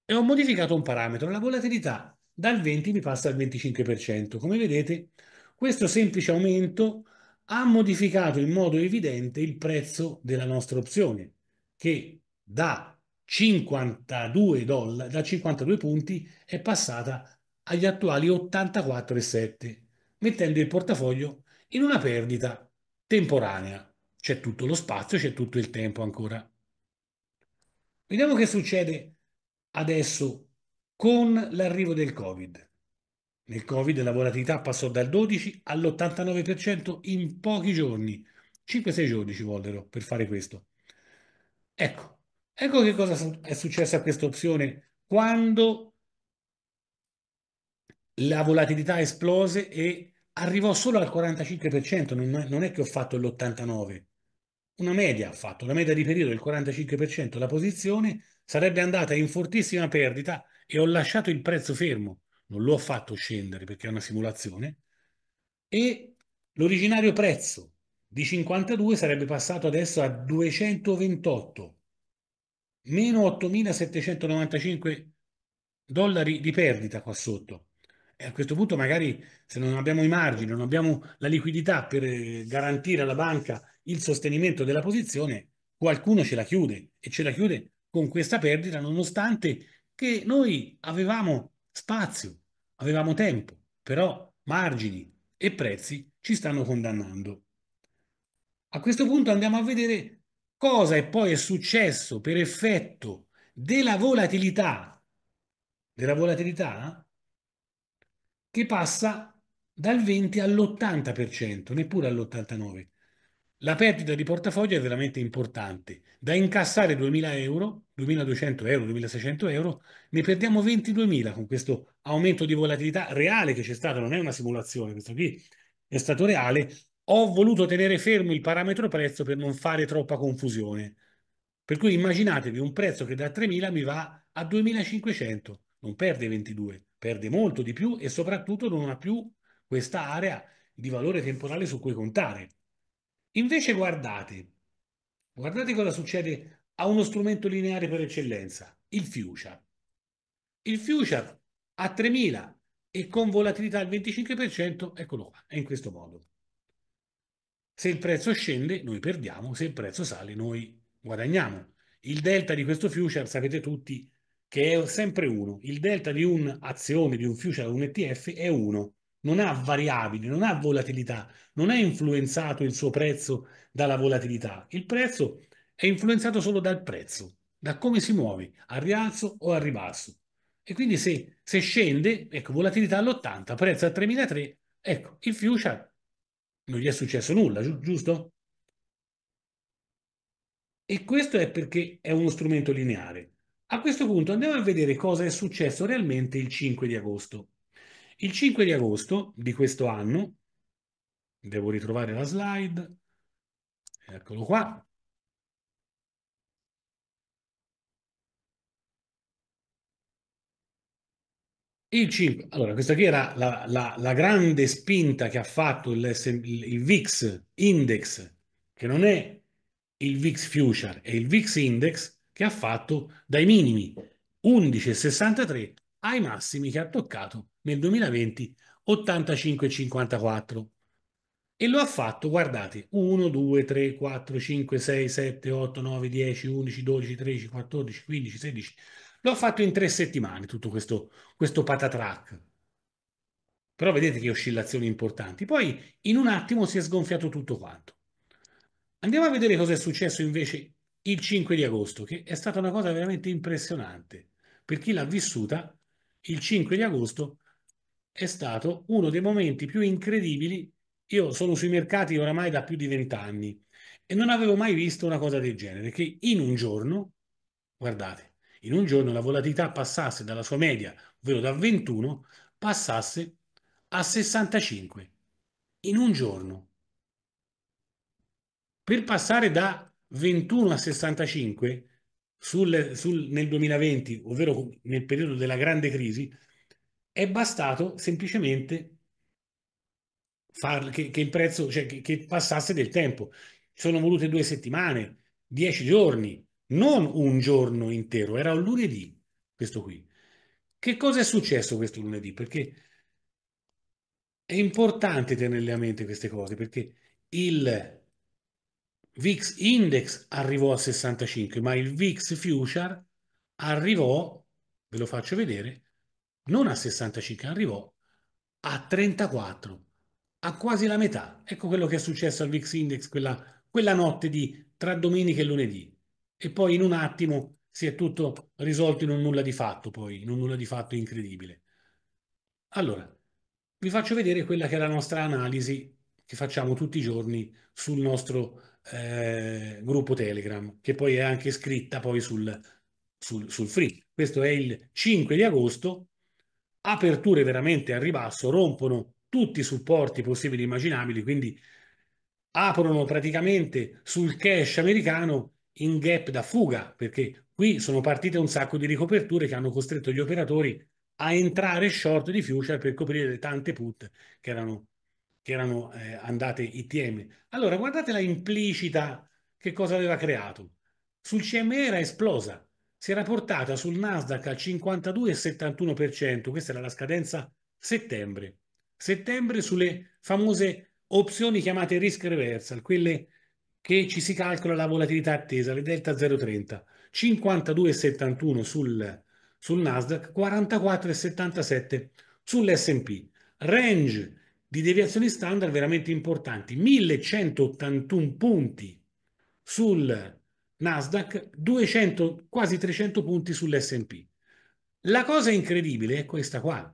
e ho modificato un parametro, la volatilità dal 20 mi passa al 25%. Come vedete, questo semplice aumento ha modificato in modo evidente il prezzo della nostra opzione, che da 52, dollari, da 52 punti è passata a agli attuali 84,7, mettendo il portafoglio in una perdita temporanea. C'è tutto lo spazio, c'è tutto il tempo ancora. Vediamo che succede adesso con l'arrivo del Covid. Nel Covid la volatilità passò dal 12 all'89% in pochi giorni. 5-6 giorni ci vollero per fare questo. Ecco, ecco che cosa è successo a questa opzione quando la volatilità esplose e arrivò solo al 45%, non è, non è che ho fatto l'89%, una media ha fatto, la media di periodo del 45%, la posizione sarebbe andata in fortissima perdita e ho lasciato il prezzo fermo, non l'ho fatto scendere perché è una simulazione, e l'originario prezzo di 52 sarebbe passato adesso a 228, meno 8.795 dollari di perdita qua sotto. E a questo punto magari se non abbiamo i margini, non abbiamo la liquidità per garantire alla banca il sostenimento della posizione, qualcuno ce la chiude e ce la chiude con questa perdita nonostante che noi avevamo spazio, avevamo tempo, però margini e prezzi ci stanno condannando. A questo punto andiamo a vedere cosa è poi successo per effetto della volatilità, della volatilità che passa dal 20 all'80%, neppure all'89%. La perdita di portafoglio è veramente importante. Da incassare 2.000 euro, 2.200 euro, 2.600 euro, ne perdiamo 22.000 con questo aumento di volatilità reale che c'è stato, non è una simulazione, questo qui è stato reale. Ho voluto tenere fermo il parametro prezzo per non fare troppa confusione. Per cui immaginatevi un prezzo che da 3.000 mi va a 2.500, non perde 22 perde molto di più e soprattutto non ha più questa area di valore temporale su cui contare. Invece guardate, guardate cosa succede a uno strumento lineare per eccellenza, il future. Il future a 3000 e con volatilità al 25%, eccolo qua, è in questo modo. Se il prezzo scende, noi perdiamo, se il prezzo sale, noi guadagniamo. Il delta di questo future, sapete tutti, che è sempre 1. Il delta di un'azione, di un future, un ETF è 1. Non ha variabili, non ha volatilità, non è influenzato il suo prezzo dalla volatilità. Il prezzo è influenzato solo dal prezzo, da come si muove, al rialzo o al ribasso. E quindi se, se scende, ecco, volatilità all'80, prezzo a 3003, ecco, il future non gli è successo nulla, gi- giusto? E questo è perché è uno strumento lineare. A questo punto andiamo a vedere cosa è successo realmente il 5 di agosto. Il 5 di agosto di questo anno, devo ritrovare la slide, eccolo qua. Il 5, allora questa qui era la, la, la grande spinta che ha fatto il, il VIX Index, che non è il VIX Future, è il VIX Index, che ha fatto dai minimi 11,63 ai massimi che ha toccato nel 2020 85,54 e lo ha fatto, guardate, 1, 2, 3, 4, 5, 6, 7, 8, 9, 10, 11, 12, 13, 14, 15, 16. L'ho fatto in tre settimane tutto questo, questo patatrack. Però vedete che oscillazioni importanti. Poi in un attimo si è sgonfiato tutto quanto. Andiamo a vedere cosa è successo invece il 5 di agosto, che è stata una cosa veramente impressionante. Per chi l'ha vissuta, il 5 di agosto è stato uno dei momenti più incredibili. Io sono sui mercati oramai da più di vent'anni e non avevo mai visto una cosa del genere, che in un giorno, guardate, in un giorno la volatilità passasse dalla sua media, ovvero da 21, passasse a 65. In un giorno. Per passare da 21 a 65 sul, sul, nel 2020, ovvero nel periodo della grande crisi, è bastato semplicemente far, che, che il prezzo, cioè che, che passasse del tempo. Sono volute due settimane, dieci giorni, non un giorno intero, era un lunedì questo qui. Che cosa è successo questo lunedì? Perché è importante tenerle a mente queste cose, perché il VIX Index arrivò a 65, ma il VIX Future arrivò, ve lo faccio vedere, non a 65, arrivò a 34, a quasi la metà. Ecco quello che è successo al VIX Index quella, quella notte di tra domenica e lunedì. E poi in un attimo si è tutto risolto in un nulla di fatto, poi, in un nulla di fatto incredibile. Allora, vi faccio vedere quella che è la nostra analisi che facciamo tutti i giorni sul nostro eh, gruppo Telegram, che poi è anche scritta poi sul, sul, sul free. Questo è il 5 di agosto, aperture veramente a ribasso, rompono tutti i supporti possibili e immaginabili, quindi aprono praticamente sul cash americano in gap da fuga, perché qui sono partite un sacco di ricoperture che hanno costretto gli operatori a entrare short di future per coprire le tante put che erano che erano eh, andate ITM. Allora, guardate la implicita che cosa aveva creato. Sul CME era esplosa, si era portata sul Nasdaq al 52,71%, questa era la scadenza settembre. Settembre sulle famose opzioni chiamate risk reversal, quelle che ci si calcola la volatilità attesa, le delta 0,30. 52,71 sul, sul Nasdaq, 44,77 sull'S&P. Range di deviazioni standard veramente importanti, 1181 punti sul Nasdaq, 200, quasi 300 punti sull'SP. La cosa incredibile è questa qua.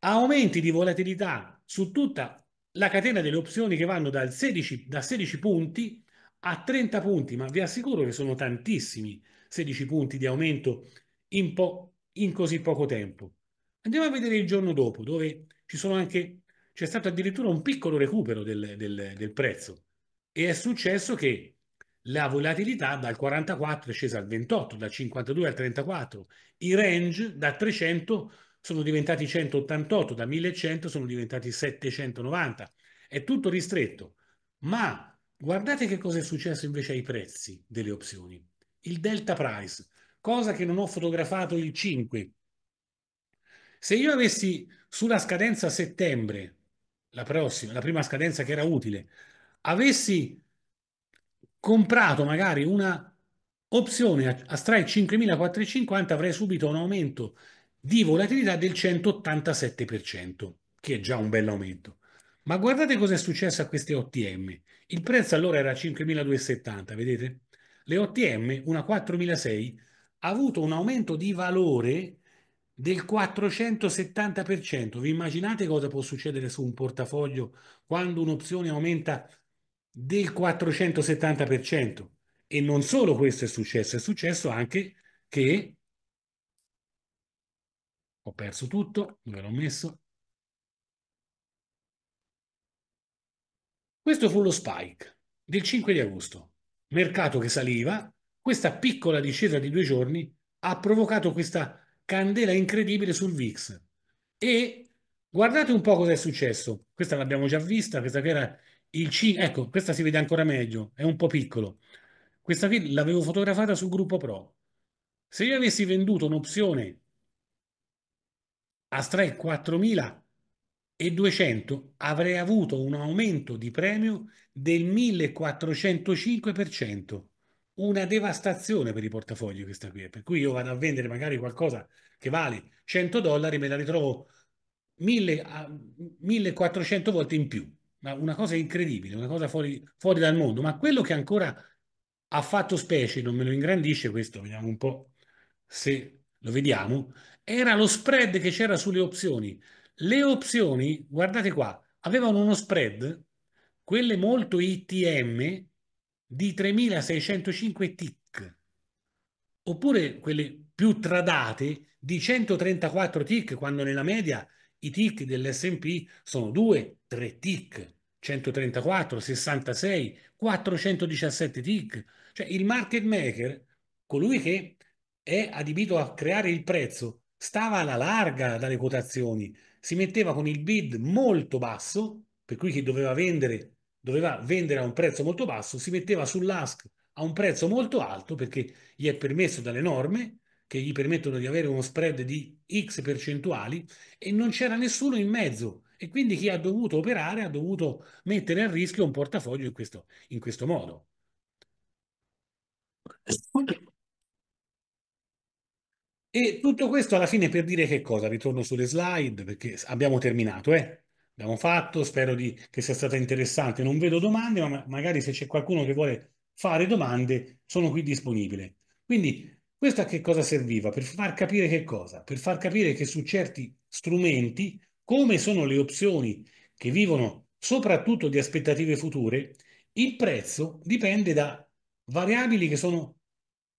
Aumenti di volatilità su tutta la catena delle opzioni che vanno 16, da 16 punti a 30 punti, ma vi assicuro che sono tantissimi 16 punti di aumento in, po- in così poco tempo. Andiamo a vedere il giorno dopo, dove ci sono anche c'è stato addirittura un piccolo recupero del, del, del prezzo e è successo che la volatilità dal 44 è scesa al 28, dal 52 al 34, i range da 300 sono diventati 188, da 1100 sono diventati 790, è tutto ristretto. Ma guardate che cosa è successo invece ai prezzi delle opzioni. Il delta price, cosa che non ho fotografato il 5. Se io avessi sulla scadenza settembre la prossima, la prima scadenza che era utile, avessi comprato magari una opzione a, a strike 5450 avrei subito un aumento di volatilità del 187%, che è già un bel aumento. Ma guardate cosa è successo a queste OTM. Il prezzo allora era 5.270, vedete? Le OTM, una 4.600, ha avuto un aumento di valore del 470%. Vi immaginate cosa può succedere su un portafoglio quando un'opzione aumenta del 470%? E non solo questo è successo, è successo anche che ho perso tutto, dove l'ho messo? Questo fu lo spike del 5 di agosto, mercato che saliva, questa piccola discesa di due giorni ha provocato questa candela incredibile sul VIX. E guardate un po' cosa è successo. Questa l'abbiamo già vista, questa che era il 5, ecco, questa si vede ancora meglio, è un po' piccolo. Questa qui l'avevo fotografata sul gruppo Pro. Se io avessi venduto un'opzione a strike 200 avrei avuto un aumento di premio del 1405% una devastazione per i portafogli questa qui, per cui io vado a vendere magari qualcosa che vale 100 dollari, me la ritrovo 1000, 1400 volte in più, ma una cosa incredibile, una cosa fuori, fuori dal mondo, ma quello che ancora ha fatto specie, non me lo ingrandisce questo, vediamo un po' se lo vediamo, era lo spread che c'era sulle opzioni. Le opzioni, guardate qua, avevano uno spread, quelle molto ITM, di 3605 tic, oppure quelle più tradate di 134 tic, quando nella media i tic dell'SP sono 2, 3 tic, 134, 66, 417 tic. Cioè il market maker, colui che è adibito a creare il prezzo, stava alla larga dalle quotazioni, si metteva con il bid molto basso, per cui chi doveva vendere doveva vendere a un prezzo molto basso, si metteva sull'ASC a un prezzo molto alto perché gli è permesso dalle norme che gli permettono di avere uno spread di X percentuali e non c'era nessuno in mezzo. E quindi chi ha dovuto operare ha dovuto mettere a rischio un portafoglio in questo, in questo modo. E tutto questo alla fine per dire che cosa? Ritorno sulle slide perché abbiamo terminato, eh? abbiamo fatto, spero di, che sia stata interessante. Non vedo domande, ma magari se c'è qualcuno che vuole fare domande, sono qui disponibile. Quindi questo a che cosa serviva? Per far capire che cosa? Per far capire che su certi strumenti, come sono le opzioni che vivono soprattutto di aspettative future, il prezzo dipende da variabili che sono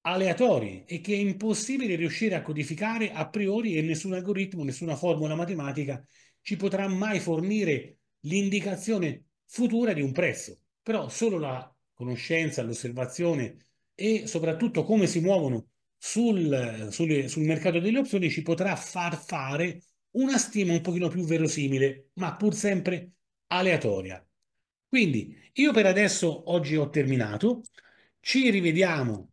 aleatorie e che è impossibile riuscire a codificare a priori e nessun algoritmo, nessuna formula matematica ci potrà mai fornire l'indicazione futura di un prezzo, però solo la conoscenza, l'osservazione e soprattutto come si muovono sul, sulle, sul mercato delle opzioni ci potrà far fare una stima un pochino più verosimile, ma pur sempre aleatoria. Quindi io per adesso oggi ho terminato, ci rivediamo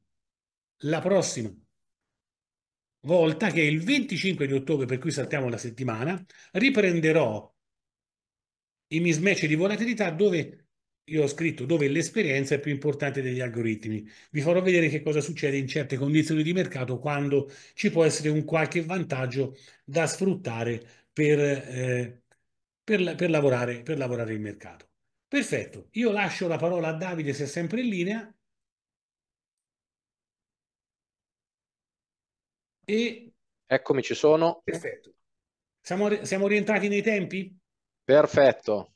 la prossima volta che il 25 di ottobre, per cui saltiamo la settimana, riprenderò i mismatch di volatilità dove io ho scritto dove l'esperienza è più importante degli algoritmi. Vi farò vedere che cosa succede in certe condizioni di mercato quando ci può essere un qualche vantaggio da sfruttare per, eh, per, per, lavorare, per lavorare il mercato. Perfetto, io lascio la parola a Davide se è sempre in linea E... Eccomi, ci sono. Perfetto. Siamo, siamo rientrati nei tempi? Perfetto.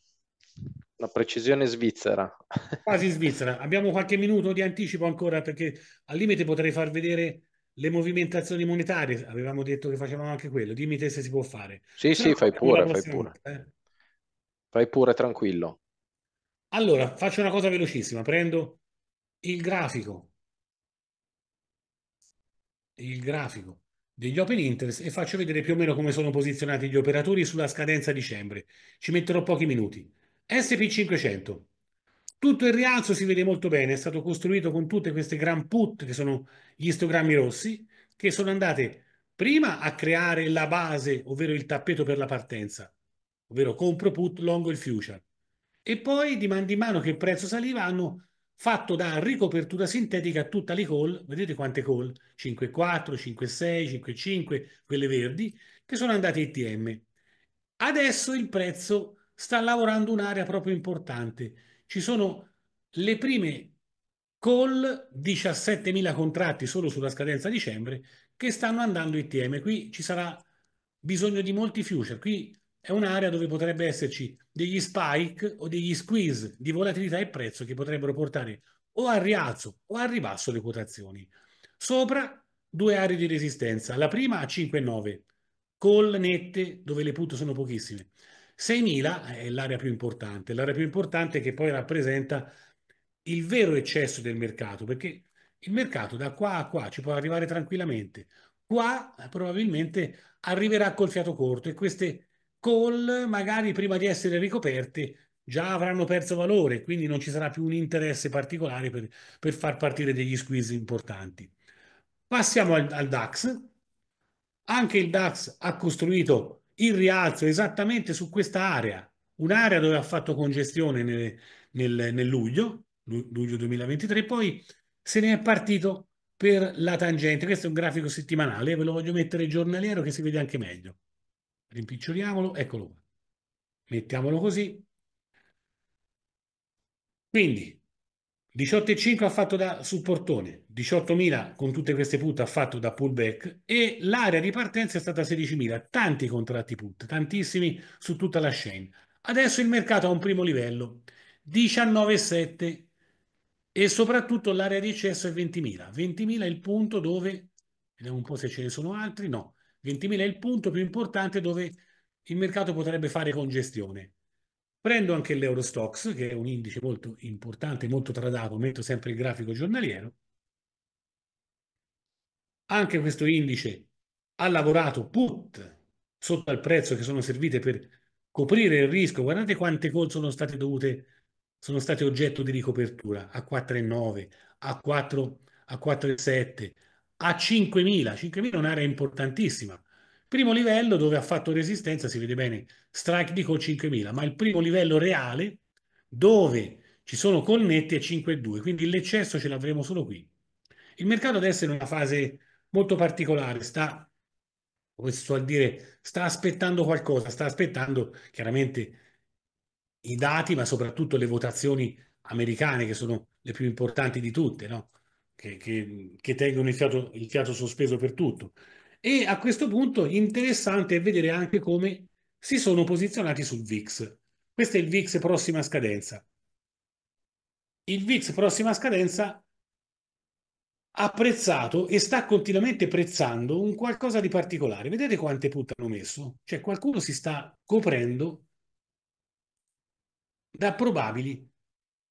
La precisione svizzera. Quasi svizzera. Abbiamo qualche minuto di anticipo ancora perché al limite potrei far vedere le movimentazioni monetarie. Avevamo detto che facevamo anche quello. Dimmi te se si può fare. Sì, Però sì, fai pure, fai pure. Volta, eh. Fai pure, tranquillo. Allora, faccio una cosa velocissima. Prendo il grafico il grafico degli open interest e faccio vedere più o meno come sono posizionati gli operatori sulla scadenza dicembre. Ci metterò pochi minuti. SP500. Tutto il rialzo si vede molto bene, è stato costruito con tutte queste gran put che sono gli istogrammi rossi che sono andate prima a creare la base, ovvero il tappeto per la partenza, ovvero compro put, longo il future. E poi di mano in mano che il prezzo saliva hanno fatto da ricopertura sintetica a tutta le call, vedete quante call? 5.4, 5.6, 5.5, quelle verdi, che sono andate ITM. Adesso il prezzo sta lavorando un'area proprio importante. Ci sono le prime call, 17.000 contratti solo sulla scadenza dicembre, che stanno andando ITM. Qui ci sarà bisogno di molti future. Qui è un'area dove potrebbe esserci degli spike o degli squeeze di volatilità e prezzo che potrebbero portare o al rialzo o al ribasso le quotazioni. Sopra due aree di resistenza, la prima a 5,9, call nette dove le put sono pochissime. 6.000 è l'area più importante, l'area più importante che poi rappresenta il vero eccesso del mercato, perché il mercato da qua a qua ci può arrivare tranquillamente, qua probabilmente arriverà col fiato corto e queste call magari prima di essere ricoperti già avranno perso valore, quindi non ci sarà più un interesse particolare per, per far partire degli squeeze importanti. Passiamo al, al DAX. Anche il DAX ha costruito il rialzo esattamente su questa area, un'area dove ha fatto congestione nel, nel, nel luglio, luglio 2023, poi se ne è partito per la tangente. Questo è un grafico settimanale, ve lo voglio mettere giornaliero che si vede anche meglio rimpiccioliamolo, eccolo qua. Mettiamolo così. Quindi 18,5 ha fatto da, supportone, portone, 18.000 con tutte queste put ha fatto da pullback e l'area di partenza è stata 16.000, tanti contratti put, tantissimi su tutta la chain. Adesso il mercato ha un primo livello, 19,7 e soprattutto l'area di eccesso è 20.000. 20.000 è il punto dove, vediamo un po' se ce ne sono altri, no, 20.000 è il punto più importante dove il mercato potrebbe fare congestione. Prendo anche l'Eurostox, che è un indice molto importante, molto tradato, metto sempre il grafico giornaliero. Anche questo indice ha lavorato put sotto al prezzo che sono servite per coprire il rischio. Guardate quante call sono state dovute, sono state oggetto di ricopertura a 4,9, a 4, a a 5.000. 5.000 è un'area importantissima. Primo livello dove ha fatto resistenza, si vede bene, strike di call 5.000, ma il primo livello reale dove ci sono connetti è 5.2, quindi l'eccesso ce l'avremo solo qui. Il mercato adesso è in una fase molto particolare, sta, come si suol dire, sta aspettando qualcosa, sta aspettando chiaramente i dati, ma soprattutto le votazioni americane che sono le più importanti di tutte, no? che, che, che tengono il fiato, il fiato sospeso per tutto. E a questo punto interessante è vedere anche come si sono posizionati sul VIX. Questo è il VIX prossima scadenza. Il VIX prossima scadenza ha prezzato e sta continuamente prezzando un qualcosa di particolare. Vedete quante punte hanno messo? Cioè qualcuno si sta coprendo da probabili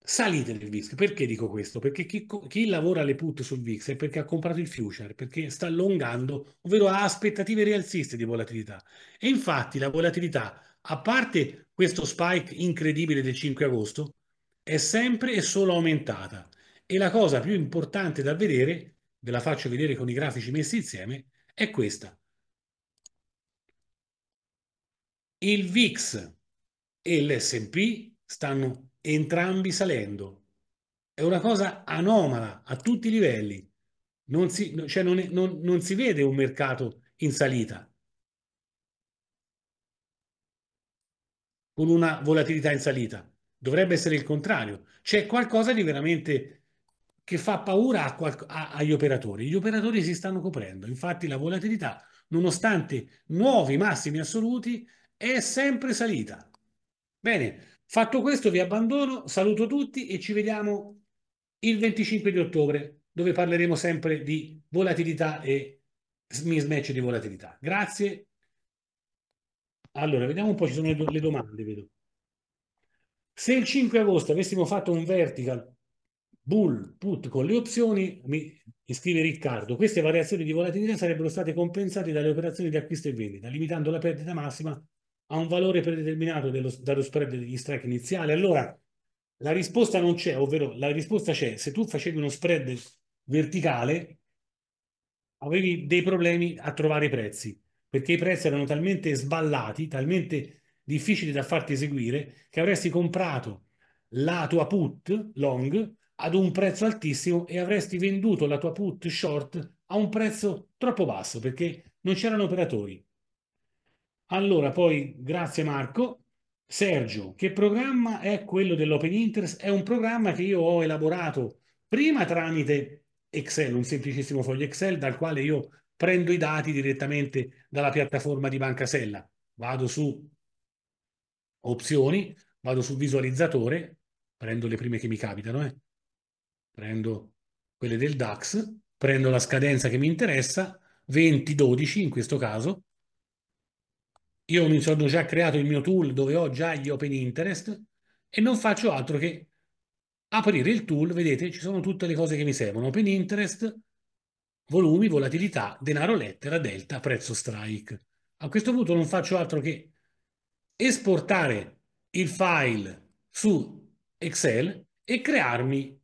salite del VIX. Perché dico questo? Perché chi, chi, lavora le put sul VIX è perché ha comprato il future, perché sta allungando, ovvero ha aspettative rialziste di volatilità. E infatti la volatilità, a parte questo spike incredibile del 5 agosto, è sempre e solo aumentata. E la cosa più importante da vedere, ve la faccio vedere con i grafici messi insieme, è questa. Il VIX e l'SP stanno entrambi salendo. È una cosa anomala a tutti i livelli. Non si, cioè non, è, non, non si vede un mercato in salita con una volatilità in salita. Dovrebbe essere il contrario. C'è qualcosa di veramente che fa paura a, a, agli operatori. Gli operatori si stanno coprendo. Infatti la volatilità, nonostante nuovi massimi assoluti, è sempre salita. Bene, Fatto questo vi abbandono, saluto tutti e ci vediamo il 25 di ottobre dove parleremo sempre di volatilità e mismatch di volatilità. Grazie. Allora, vediamo un po', ci sono le, do le domande, vedo. Se il 5 agosto avessimo fatto un vertical bull put con le opzioni, mi scrive Riccardo, queste variazioni di volatilità sarebbero state compensate dalle operazioni di acquisto e vendita, limitando la perdita massima a un valore predeterminato dello, dallo spread degli strike iniziali? Allora la risposta non c'è, ovvero la risposta c'è se tu facevi uno spread verticale avevi dei problemi a trovare i prezzi perché i prezzi erano talmente sballati, talmente difficili da farti eseguire che avresti comprato la tua put long ad un prezzo altissimo e avresti venduto la tua put short a un prezzo troppo basso perché non c'erano operatori. Allora, poi, grazie Marco. Sergio, che programma è quello dell'Open Interest? È un programma che io ho elaborato prima tramite Excel, un semplicissimo foglio Excel dal quale io prendo i dati direttamente dalla piattaforma di Banca Sella. Vado su opzioni, vado su visualizzatore, prendo le prime che mi capitano, eh? prendo quelle del DAX, prendo la scadenza che mi interessa, 2012 in questo caso, io mi sono già creato il mio tool dove ho già gli open interest e non faccio altro che aprire il tool, vedete, ci sono tutte le cose che mi servono. Open interest, volumi, volatilità, denaro lettera, delta, prezzo strike. A questo punto non faccio altro che esportare il file su Excel e crearmi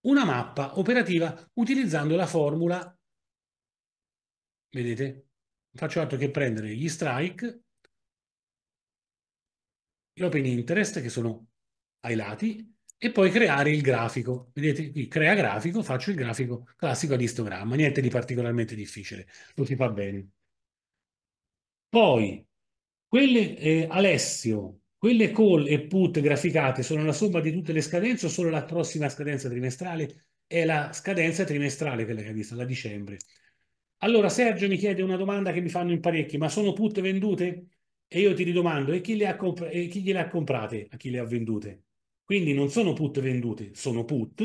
una mappa operativa utilizzando la formula, vedete, non faccio altro che prendere gli strike l'open interest che sono ai lati e poi creare il grafico. Vedete qui, crea grafico, faccio il grafico classico ad istogramma, niente di particolarmente difficile, lo si fa bene. Poi, quelle eh, Alessio, quelle call e put graficate sono la somma di tutte le scadenze o solo la prossima scadenza trimestrale? È la scadenza trimestrale quella che ha visto, la dicembre. Allora Sergio mi chiede una domanda che mi fanno in parecchi, ma sono put vendute? E io ti ridomando, e chi, le ha comp- e chi gliele ha comprate a chi le ha vendute? Quindi non sono put vendute, sono put,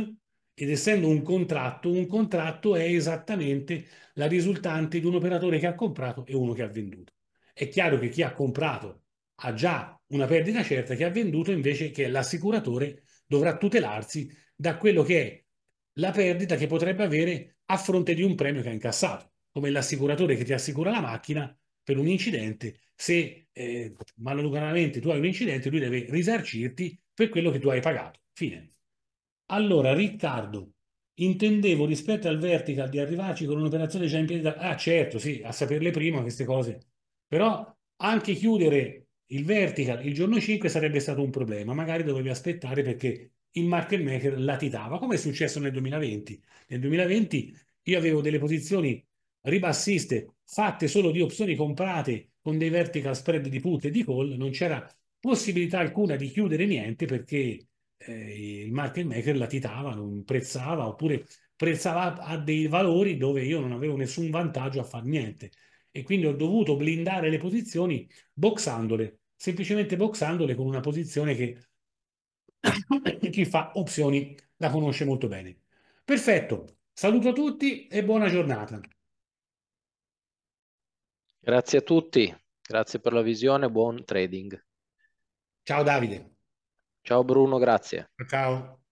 ed essendo un contratto, un contratto è esattamente la risultante di un operatore che ha comprato e uno che ha venduto. È chiaro che chi ha comprato ha già una perdita certa, chi ha venduto invece che l'assicuratore dovrà tutelarsi da quello che è la perdita che potrebbe avere a fronte di un premio che ha incassato, come l'assicuratore che ti assicura la macchina per un incidente, se eh, maleducanamente tu hai un incidente, lui deve risarcirti per quello che tu hai pagato. Fine. Allora, Riccardo, intendevo rispetto al vertical di arrivarci con un'operazione già in piedi. Da... Ah, certo, sì, a saperle prima queste cose. Però anche chiudere il vertical il giorno 5 sarebbe stato un problema. Magari dovevi aspettare perché il market maker latitava, come è successo nel 2020. Nel 2020 io avevo delle posizioni ribassiste fatte solo di opzioni comprate con dei vertical spread di put e di call, non c'era possibilità alcuna di chiudere niente perché eh, il market maker latitava, non prezzava oppure prezzava a dei valori dove io non avevo nessun vantaggio a far niente e quindi ho dovuto blindare le posizioni boxandole, semplicemente boxandole con una posizione che chi fa opzioni la conosce molto bene. Perfetto, saluto a tutti e buona giornata. Grazie a tutti, grazie per la visione, buon trading. Ciao Davide. Ciao Bruno, grazie. Ciao.